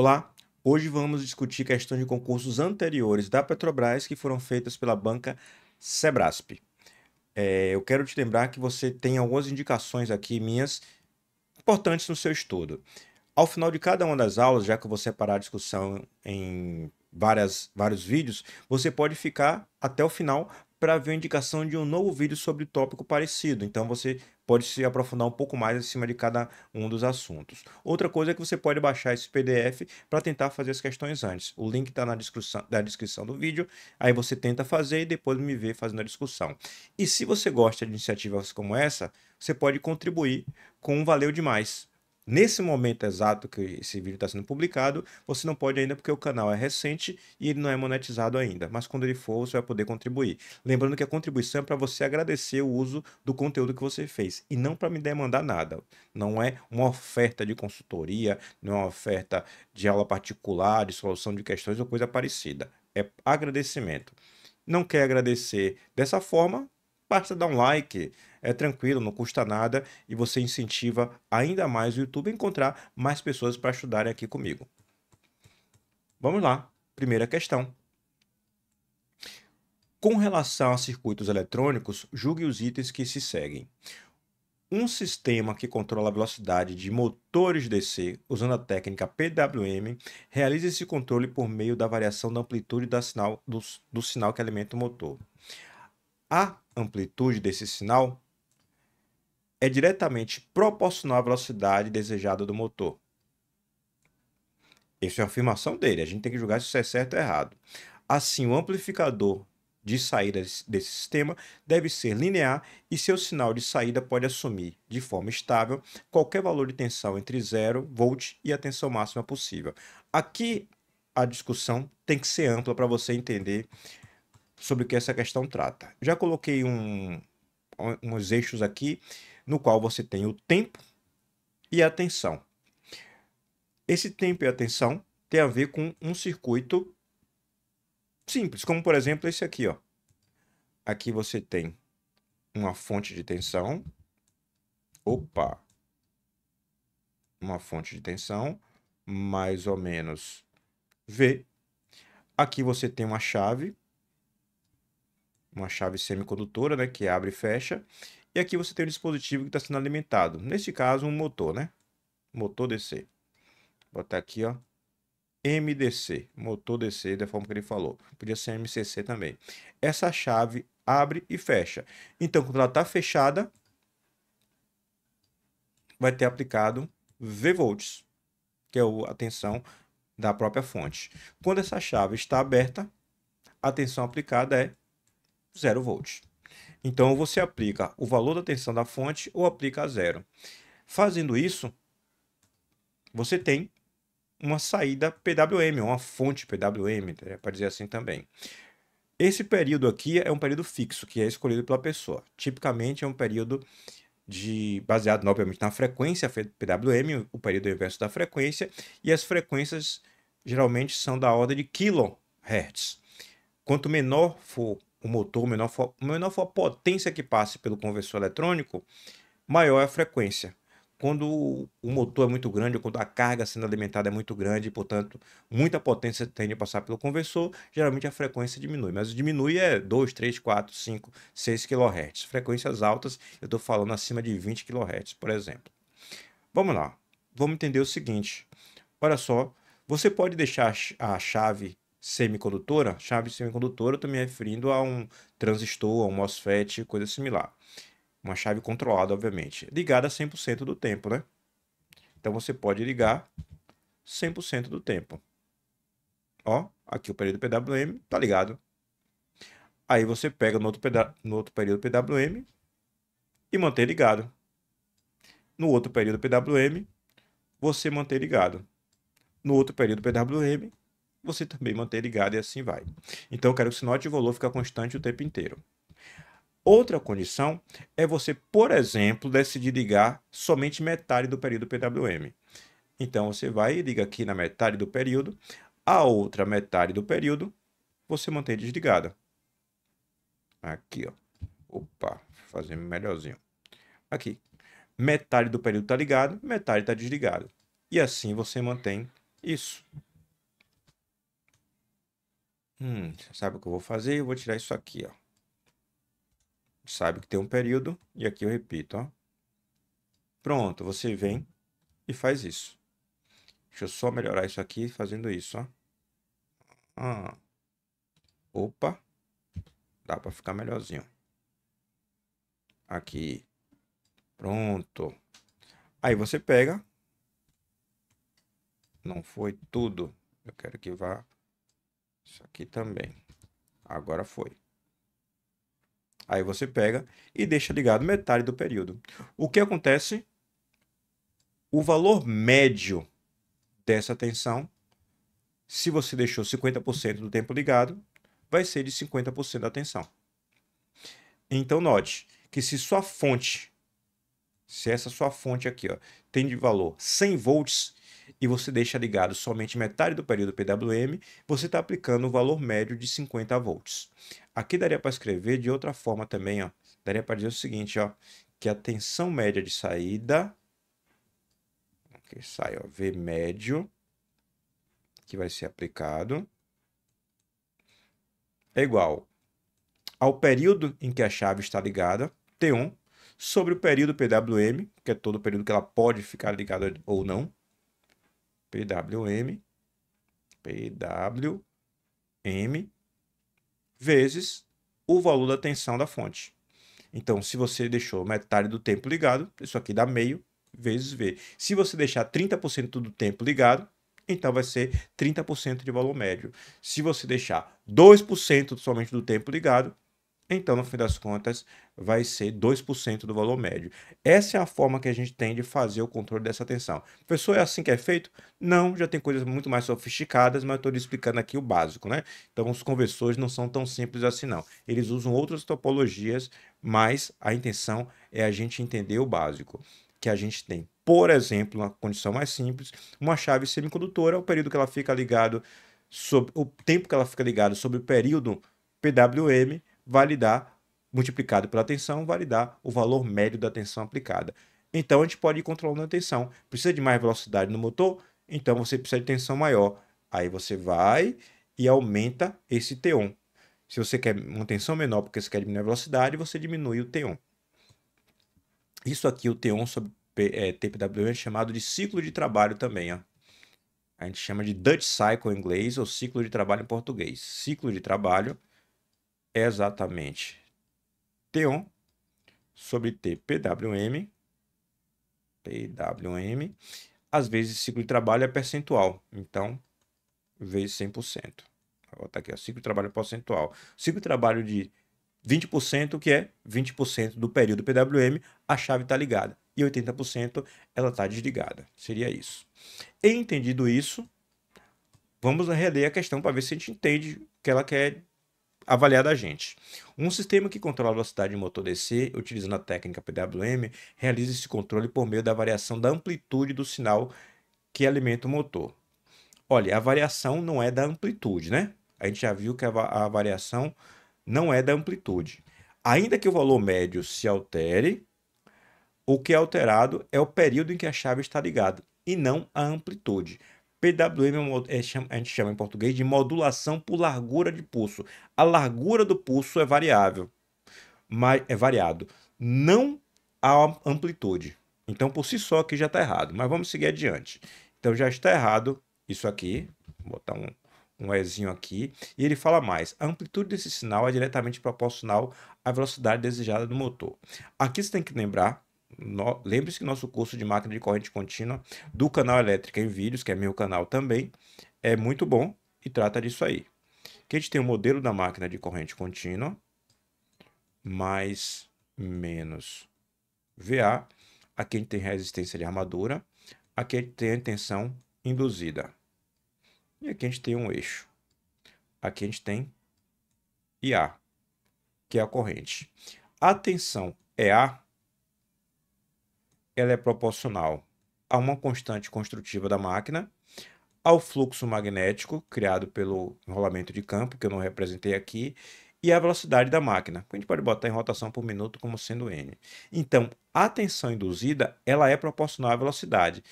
Olá, hoje vamos discutir questões de concursos anteriores da Petrobras que foram feitas pela banca Sebrasp. É, eu quero te lembrar que você tem algumas indicações aqui minhas importantes no seu estudo. Ao final de cada uma das aulas, já que eu vou separar a discussão em várias, vários vídeos, você pode ficar até o final para ver a indicação de um novo vídeo sobre tópico parecido. Então você pode se aprofundar um pouco mais em cima de cada um dos assuntos. Outra coisa é que você pode baixar esse PDF para tentar fazer as questões antes. O link está na descrição, na descrição do vídeo, aí você tenta fazer e depois me vê fazendo a discussão. E se você gosta de iniciativas como essa, você pode contribuir com um Valeu Demais. Nesse momento exato que esse vídeo está sendo publicado, você não pode ainda porque o canal é recente e ele não é monetizado ainda, mas quando ele for, você vai poder contribuir. Lembrando que a contribuição é para você agradecer o uso do conteúdo que você fez e não para me demandar nada. Não é uma oferta de consultoria, não é uma oferta de aula particular, de solução de questões ou coisa parecida. É agradecimento. Não quer agradecer dessa forma, basta dar um like. É tranquilo, não custa nada e você incentiva ainda mais o YouTube a encontrar mais pessoas para estudarem aqui comigo. Vamos lá, primeira questão. Com relação a circuitos eletrônicos, julgue os itens que se seguem. Um sistema que controla a velocidade de motores DC usando a técnica PWM realiza esse controle por meio da variação da amplitude da sinal, do, do sinal que alimenta o motor. A amplitude desse sinal é diretamente proporcional à velocidade desejada do motor. Isso é a afirmação dele, a gente tem que julgar se isso é certo ou errado. Assim, o amplificador de saída desse sistema deve ser linear e seu sinal de saída pode assumir, de forma estável, qualquer valor de tensão entre 0 volt e a tensão máxima possível. Aqui a discussão tem que ser ampla para você entender sobre o que essa questão trata. Já coloquei um, uns eixos aqui no qual você tem o tempo e a atenção. Esse tempo e atenção tem a ver com um circuito simples, como por exemplo esse aqui, ó. Aqui você tem uma fonte de tensão. Opa. Uma fonte de tensão mais ou menos V. Aqui você tem uma chave uma chave semicondutora, né, que abre e fecha. E aqui você tem um dispositivo que está sendo alimentado. Neste caso, um motor, né? Motor DC. Vou botar aqui, ó. MDC, motor DC, da forma que ele falou. Podia ser MCC também. Essa chave abre e fecha. Então, quando ela está fechada, vai ter aplicado V volts, que é a tensão da própria fonte. Quando essa chave está aberta, a tensão aplicada é 0 volts. Então você aplica o valor da tensão da fonte ou aplica a zero. Fazendo isso, você tem uma saída PWM, uma fonte PWM, para dizer assim também. Esse período aqui é um período fixo, que é escolhido pela pessoa. Tipicamente é um período de baseado obviamente na frequência PWM, o período inverso da frequência, e as frequências geralmente são da ordem de kilohertz. Quanto menor for o motor, menor for, menor for a potência que passe pelo conversor eletrônico, maior é a frequência. Quando o motor é muito grande, ou quando a carga sendo alimentada é muito grande, portanto, muita potência tende a passar pelo conversor, geralmente a frequência diminui. Mas diminui é 2, 3, 4, 5, 6 kHz. Frequências altas, eu estou falando acima de 20 kHz, por exemplo. Vamos lá, vamos entender o seguinte. Olha só, você pode deixar a chave semicondutora, chave semicondutora, eu estou me referindo a um transistor, a um MOSFET, coisa similar. Uma chave controlada, obviamente. Ligada 100% do tempo, né? Então você pode ligar 100% do tempo. Ó, aqui o período PWM, tá ligado. Aí você pega no outro, no outro período PWM e mantém ligado. No outro período PWM, você mantém ligado. No outro período PWM, você também manter ligado e assim vai. Então eu quero que o sinal de valor fique constante o tempo inteiro. Outra condição é você, por exemplo, decidir ligar somente metade do período PWM. Então você vai e liga aqui na metade do período, a outra metade do período você mantém desligada. Aqui, ó. Opa, fazer melhorzinho. Aqui. Metade do período está ligado, metade está desligado. E assim você mantém isso. Hum, sabe o que eu vou fazer? Eu vou tirar isso aqui, ó. Sabe que tem um período, e aqui eu repito, ó. Pronto, você vem e faz isso. Deixa eu só melhorar isso aqui fazendo isso, ó. Ah. Opa. Dá para ficar melhorzinho. Aqui. Pronto. Aí você pega. Não foi tudo. Eu quero que vá isso aqui também. Agora foi. Aí você pega e deixa ligado metade do período. O que acontece? O valor médio dessa tensão, se você deixou 50% do tempo ligado, vai ser de 50% da tensão. Então note que se sua fonte, se essa sua fonte aqui ó, tem de valor 100 volts, e você deixa ligado somente metade do período PWM, você está aplicando o valor médio de 50 volts. Aqui daria para escrever de outra forma também, ó. daria para dizer o seguinte, ó, que a tensão média de saída, que sai ó, V médio, que vai ser aplicado, é igual ao período em que a chave está ligada, T1, sobre o período PWM, que é todo o período que ela pode ficar ligada ou não, PWM, PWM, vezes o valor da tensão da fonte. Então, se você deixou metade do tempo ligado, isso aqui dá meio vezes V. Se você deixar 30% do tempo ligado, então vai ser 30% de valor médio. Se você deixar 2% somente do tempo ligado, então, no fim das contas, vai ser 2% do valor médio. Essa é a forma que a gente tem de fazer o controle dessa tensão. Professor, é assim que é feito? Não, já tem coisas muito mais sofisticadas, mas eu estou explicando aqui o básico, né? Então, os conversores não são tão simples assim, não. Eles usam outras topologias, mas a intenção é a gente entender o básico que a gente tem. Por exemplo, uma condição mais simples, uma chave semicondutora, o período que ela fica ligado, sobre, o tempo que ela fica ligado sobre o período PWM, validar dar, multiplicado pela tensão, validar dar o valor médio da tensão aplicada. Então a gente pode ir controlando a tensão. Precisa de mais velocidade no motor? Então você precisa de tensão maior. Aí você vai e aumenta esse T1. Se você quer uma tensão menor porque você quer diminuir a velocidade, você diminui o T1. Isso aqui, o T1 sobre é, TPWM, é chamado de ciclo de trabalho também. Ó. A gente chama de Dutch Cycle em inglês ou ciclo de trabalho em português. Ciclo de trabalho exatamente T1 sobre TPWM, PWM, às vezes ciclo de trabalho é percentual, então vezes 100%. Vou botar aqui, ó, ciclo de trabalho percentual. Ciclo de trabalho de 20%, que é 20% do período PWM, a chave está ligada. E 80% ela está desligada. Seria isso. entendido isso, vamos reler a questão para ver se a gente entende o que ela quer avaliar da gente. Um sistema que controla a velocidade de motor DC, utilizando a técnica PWM, realiza esse controle por meio da variação da amplitude do sinal que alimenta o motor. Olha, a variação não é da amplitude, né? A gente já viu que a, a variação não é da amplitude. Ainda que o valor médio se altere, o que é alterado é o período em que a chave está ligada e não a amplitude. PWM é, é a gente chama em português de modulação por largura de pulso. A largura do pulso é variável, mas é variado, não a amplitude. Então, por si só, aqui já está errado, mas vamos seguir adiante. Então, já está errado isso aqui, vou botar um, um Ezinho aqui, e ele fala mais, a amplitude desse sinal é diretamente proporcional à velocidade desejada do motor. Aqui você tem que lembrar no... Lembre-se que nosso curso de máquina de corrente contínua do canal elétrica em vídeos, que é meu canal também, é muito bom e trata disso aí. Aqui a gente tem o modelo da máquina de corrente contínua, mais menos VA. Aqui a gente tem resistência de armadura. Aqui a gente tem a tensão induzida. E aqui a gente tem um eixo. Aqui a gente tem IA, que é a corrente. A tensão é A ela é proporcional a uma constante construtiva da máquina, ao fluxo magnético criado pelo enrolamento de campo, que eu não representei aqui, e à velocidade da máquina, que a gente pode botar em rotação por minuto como sendo n. Então, a tensão induzida ela é proporcional à velocidade,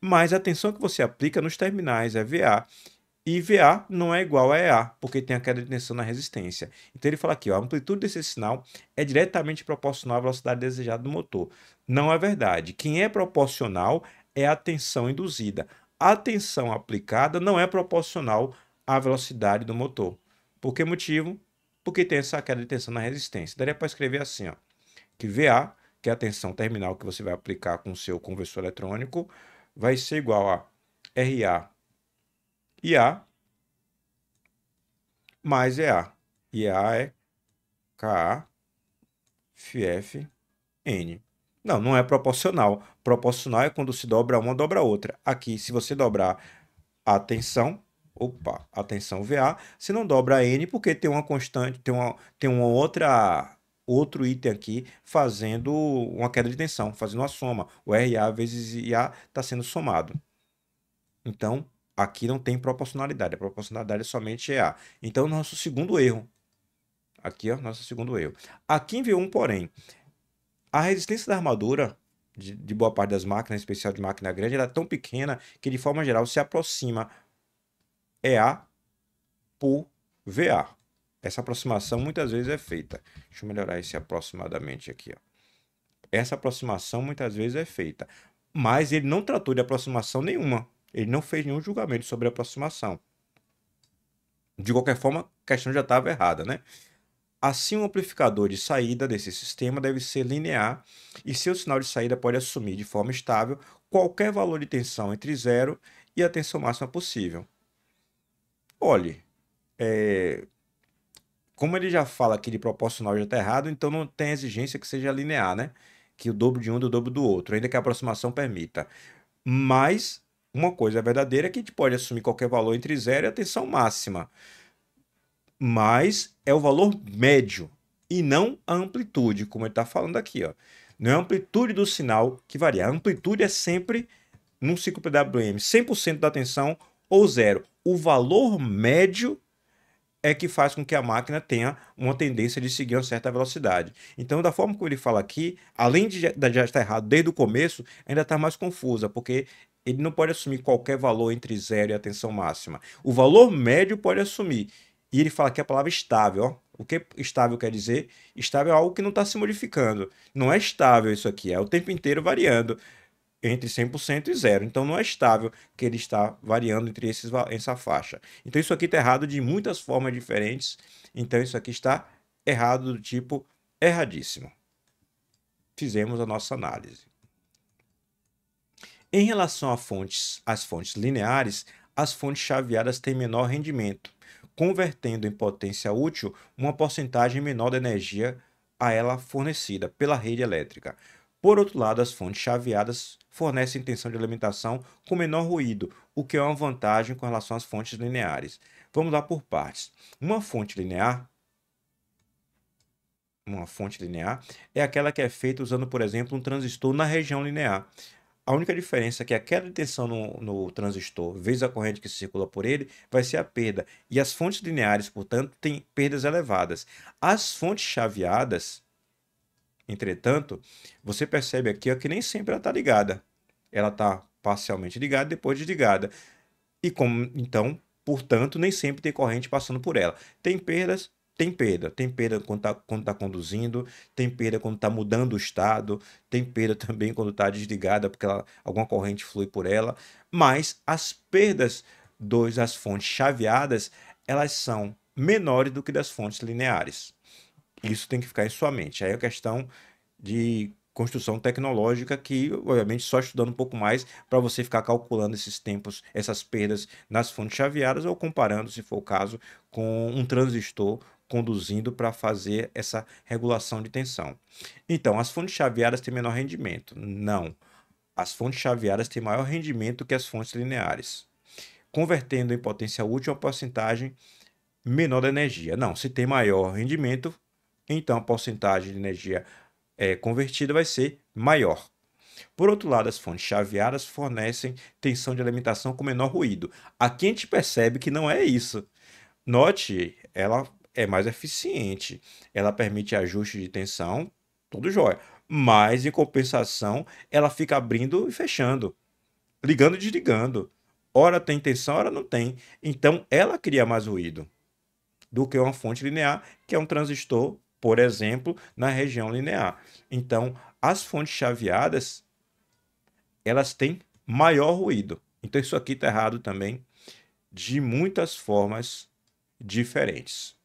mas a tensão que você aplica nos terminais é va e VA não é igual a EA, porque tem a queda de tensão na resistência. Então ele fala aqui, ó, a amplitude desse sinal é diretamente proporcional à velocidade desejada do motor. Não é verdade. Quem é proporcional é a tensão induzida. A tensão aplicada não é proporcional à velocidade do motor. Por que motivo? Porque tem essa queda de tensão na resistência. Daria para escrever assim, ó, que VA, que é a tensão terminal que você vai aplicar com o seu conversor eletrônico, vai ser igual a RA IA mais EA. IA é KA é n Não, não é proporcional. Proporcional é quando se dobra uma, dobra outra. Aqui, se você dobrar a tensão, opa, a tensão VA, se não dobra N, porque tem uma constante, tem uma, tem uma outra outro item aqui fazendo uma queda de tensão, fazendo uma soma. O RA vezes IA está sendo somado. Então, Aqui não tem proporcionalidade, a proporcionalidade somente é A. Então, nosso segundo erro. Aqui, ó, nosso segundo erro. Aqui enviou um porém. A resistência da armadura de, de, boa parte das máquinas, em especial de máquina grande, ela é tão pequena que de forma geral se aproxima EA é por VA. Essa aproximação muitas vezes é feita. Deixa eu melhorar esse aproximadamente aqui. Ó. Essa aproximação muitas vezes é feita, mas ele não tratou de aproximação nenhuma. Ele não fez nenhum julgamento sobre a aproximação. De qualquer forma, a questão já estava errada, né? Assim, o amplificador de saída desse sistema deve ser linear e seu sinal de saída pode assumir de forma estável qualquer valor de tensão entre zero e a tensão máxima possível. Olhe, é... como ele já fala que de proporcional já está errado, então não tem exigência que seja linear, né? Que o dobro de um do dobro do outro, ainda que a aproximação permita. Mas uma coisa verdadeira é que a gente pode assumir qualquer valor entre zero e a tensão máxima. Mas é o valor médio e não a amplitude, como ele está falando aqui. Ó. Não é a amplitude do sinal que varia. A amplitude é sempre, num ciclo PWM, 100% da tensão ou zero. O valor médio é que faz com que a máquina tenha uma tendência de seguir uma certa velocidade. Então, da forma como ele fala aqui, além de já estar errado desde o começo, ainda está mais confusa, porque ele não pode assumir qualquer valor entre zero e a tensão máxima. O valor médio pode assumir. E ele fala que a palavra estável, ó. O que estável quer dizer? Estável é algo que não está se modificando. Não é estável isso aqui, é o tempo inteiro variando entre 100% e zero. Então não é estável que ele está variando entre esses, essa faixa. Então isso aqui está errado de muitas formas diferentes. Então isso aqui está errado do tipo erradíssimo. Fizemos a nossa análise. Em relação a fontes, às fontes lineares, as fontes chaveadas têm menor rendimento, convertendo em potência útil uma porcentagem menor da energia a ela fornecida pela rede elétrica. Por outro lado, as fontes chaveadas fornecem tensão de alimentação com menor ruído, o que é uma vantagem com relação às fontes lineares. Vamos lá por partes. Uma fonte linear uma fonte linear é aquela que é feita usando, por exemplo, um transistor na região linear. A única diferença é que a queda de tensão no, no transistor, vezes a corrente que circula por ele, vai ser a perda. E as fontes lineares, portanto, têm perdas elevadas. As fontes chaveadas, entretanto, você percebe aqui ó, que nem sempre ela está ligada. Ela está parcialmente ligada, depois desligada. E como, então, portanto, nem sempre tem corrente passando por ela. Tem perdas, tem perda. Tem perda quando está tá conduzindo, tem perda quando está mudando o estado, tem perda também quando está desligada porque ela, alguma corrente flui por ela. Mas as perdas dos, das fontes chaveadas, elas são menores do que das fontes lineares. Isso tem que ficar em sua mente. Aí é a questão de construção tecnológica que, obviamente, só estudando um pouco mais para você ficar calculando esses tempos, essas perdas nas fontes chaveadas ou comparando, se for o caso, com um transistor conduzindo para fazer essa regulação de tensão. Então, as fontes chaveadas têm menor rendimento? Não. As fontes chaveadas têm maior rendimento que as fontes lineares, convertendo em potência útil uma porcentagem menor da energia. Não, se tem maior rendimento, então a porcentagem de energia é, convertida vai ser maior. Por outro lado, as fontes chaveadas fornecem tensão de alimentação com menor ruído. Aqui a gente percebe que não é isso. Note, ela é mais eficiente. Ela permite ajuste de tensão, tudo jóia. Mas, em compensação, ela fica abrindo e fechando, ligando e desligando. Hora tem tensão, hora não tem. Então, ela cria mais ruído do que uma fonte linear, que é um transistor, por exemplo, na região linear. Então, as fontes chaveadas, elas têm maior ruído. Então, isso aqui está errado também, de muitas formas diferentes.